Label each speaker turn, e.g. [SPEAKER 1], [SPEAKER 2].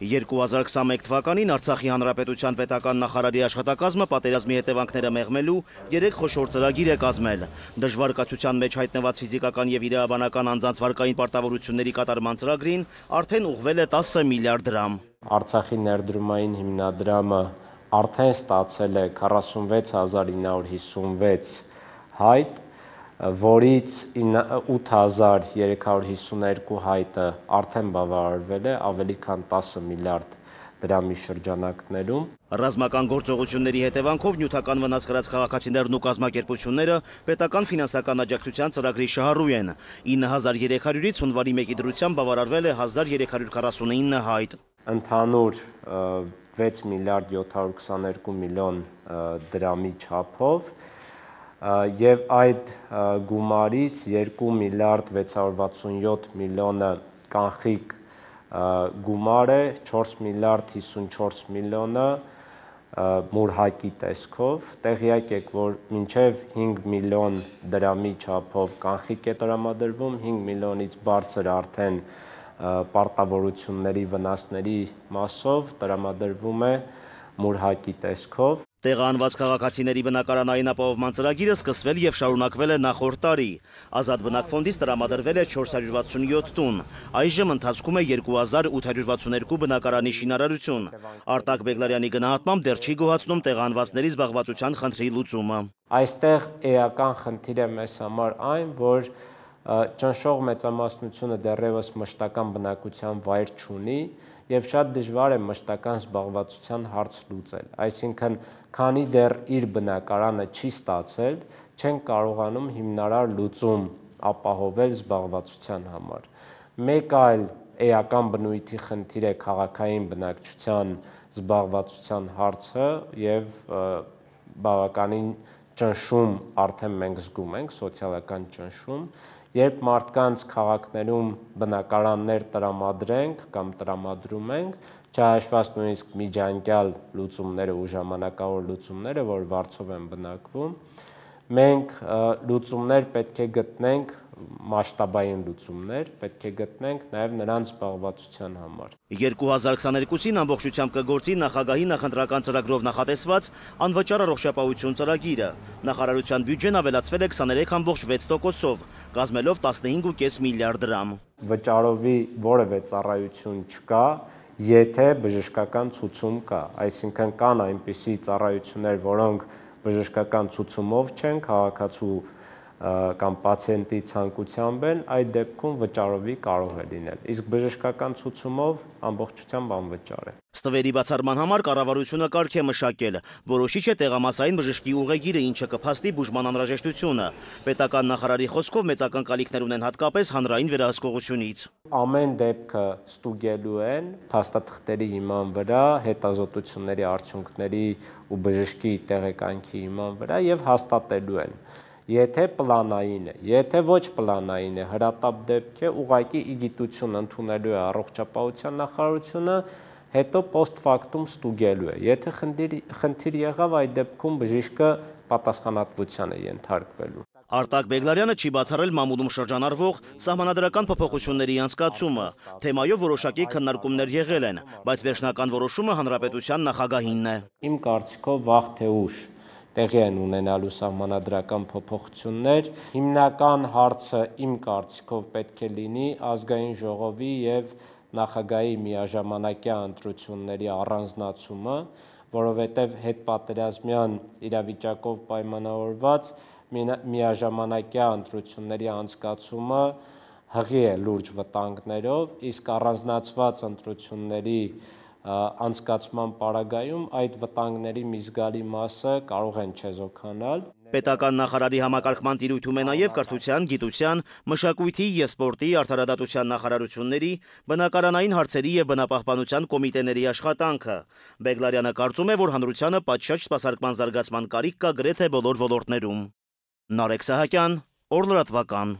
[SPEAKER 1] 2021 թվականին Արցախի Հանրապետության պետական նախարարի աշխատակազմը պատերազմի հետևանքները մեղմելու երեք խոշոր ծրագիր է կազմել։ Դժվար կացության մեջ հայտնված ֆիզիկական եւ իրավաբանական անձանց վարկային պարտավորությունների կատարման ծրագրին արդեն ուղղվել
[SPEAKER 2] է 10 միլիարդ դրամ։ Արցախի ներդրումային հիմնադրամը արդեն ստացել է 46956 հայտ որից 8352 հայտը արդեն բավարարվել է ավելի քան 10 միլիարդ դրամի շրջանակներում։ Ռազմական գործողությունների
[SPEAKER 1] հետևանքով նյութական վնաս կրած քաղաքացիներն ու կազմակերպությունները պետական ֆինանսական աջակցության ծրագրի շահառու են։ 9300-ից հունվարի 1-ի դրությամբ բավարարվել է 1349
[SPEAKER 2] հայտ։ Ընդհանուր 6 միլիարդ 722 միլիոն դրամի չափով եւ այդ գումարից 2 միլիարդ 667 միլիոնը կանխիկ գումար է 4 միլիարդ 54 միլիոնը մուրհակի տեսքով տեղյակ եք որ մինչև 5 միլիոն դրամի չափով կանխիկ է տրամադրվում 5 միլիոնից բարձր արդեն պարտավորությունների վնասների մասով տրամադրվում է մուրհակի տեսքով Տեղանված
[SPEAKER 1] քաղաքացիների բնակարանային ապահովման ծրագիրը սկսվել եւ շարունակվել է նախորդ տարի։ Ազատ բնակ ֆոնդից տրամադրվել է 467 տուն։ Այժմ ընթացքում է 2862 բնակարանի շինարարություն։ Արտակ Բեգլարյանի գնահատմամբ դեռ չի գոհացնում
[SPEAKER 2] տեղանվածների զբաղվածության խնդրի լուծումը։ Այստեղ էական խնդիրը մեզ համար այն, որ ճնշող մեծամասնությունը դեռևս մշտական բնակության վայր չունի եւ շատ դժվար է մշտական զբաղվածության հարց լուծել։ Այսինքն, քանի դեռ իր բնակարանը չի ստացել, չեն կարողանում հիմնարար լուծում ապահովել զբաղվածության համար։ Մեկ այլ էական բնույթի խնդիր է քաղաքային բնակչության զբաղվածության հարցը եւ բավականին ճնշում արդեն մենք զգում ենք, սոցիալական ճնշում, Երբ մարդկանց քաղաքներում բնակարաններ տրամադրենք կամ տրամադրում ենք, չհաշված նույնիսկ միջանկյալ լուծումները ու ժամանակավոր լուծումները, որ վարձով են բնակվում, մենք լուծումներ պետք է գտնենք մասշտաբային լուծումներ պետք է գտնենք նաև նրանց զբաղվածության համար
[SPEAKER 1] 2022-ին ամբողջությամբ կգործի նախագահի նախընտրական ծրագրով նախատեսված անվճար առողջապահություն ծրագիրը նախարարության բյուջեն ավելացվել է 23.6%-ով կազմելով 15.5 միլիարդ դրամ
[SPEAKER 2] վճարովի որևէ ծառայություն չկա եթե բժշկական ցուցում կա այսինքն կան այնպիսի ծառայություններ որոնք բժշկական ցուցումով չեն, քաղաքացու կամ պացիենտի ցանկությամբ են, այդ դեպքում վճարովի կարող է լինել։ Իսկ բժշկական ցուցումով ամբողջությամբ անվճար է։
[SPEAKER 1] Ստվերի բացառման համար կառավարությունը կարգ է մշակել։ Որոշիչ է տեղամասային բժշկի ուղեգիրը, ինչը կփաստի բուժման անհրաժեշտությունը։ Պետական նախարարի խոսքով մեծ ակնկալիքներ ունեն հատկապես հանրային վերահսկողությունից։
[SPEAKER 2] Ամեն դեպքը ստուգելու են փաստաթղթերի հիման վրա, հետազոտությունների արդյունքների ու բժշկի տեղեկանքի հիման վրա եւ հաստատելու են։ Եթե պլանային է, եթե ոչ պլանային է, հրատապ դեպք է, ուղակի իգիտություն ընդունելու է առողջապահության նախարարությունը, հետո post-factum ստուգելու է։ Եթե խնդիր խնդիր եղավ այդ դեպքում բժիշկը պատասխանատվության է ենթարկվելու։
[SPEAKER 1] Արտակ Բեգլարյանը չի բացառել մամուլում շրջանառվող սահմանադրական փոփոխությունների անցկացումը, թեմայով որոշակի
[SPEAKER 2] քննարկումներ եղել են, բայց վերջնական որոշումը հանրապետության նախագահինն է։ Իմ կարծիքով վաղ թե ուշ տեղի են ունենալու սահմանադրական փոփոխություններ։ Հիմնական հարցը իմ կարծիքով պետք է լինի ազգային ժողովի եւ նախագահի միաժամանակյա ընտրությունների առանձնացումը, որովհետև հետպատերազմյան իրավիճակով պայմանավորված միաժամանակյա ընտրությունների անցկացումը հղի է լուրջ վտանգներով, իսկ առանձնացված ընտրությունների անցկացման պարագայում այդ վտանգների մի զգալի մասը կարող են չեզոքանալ։
[SPEAKER 1] Պետական նախարարի համակարգման տիրույթում է նաև կրթության, գիտության, մշակույթի և սպորտի արդարադատության նախարարությունների, բնակարանային հարցերի և բնապահպանության կոմիտեների աշխատանքը։ Բեգլարյանը կարծում է, որ հանրությանը պատշաճ սպասարկման զարգացման կարիք կա գրեթե բոլոր ոլորդներում։ Նարեկ Սահակյան, օր լրատվական։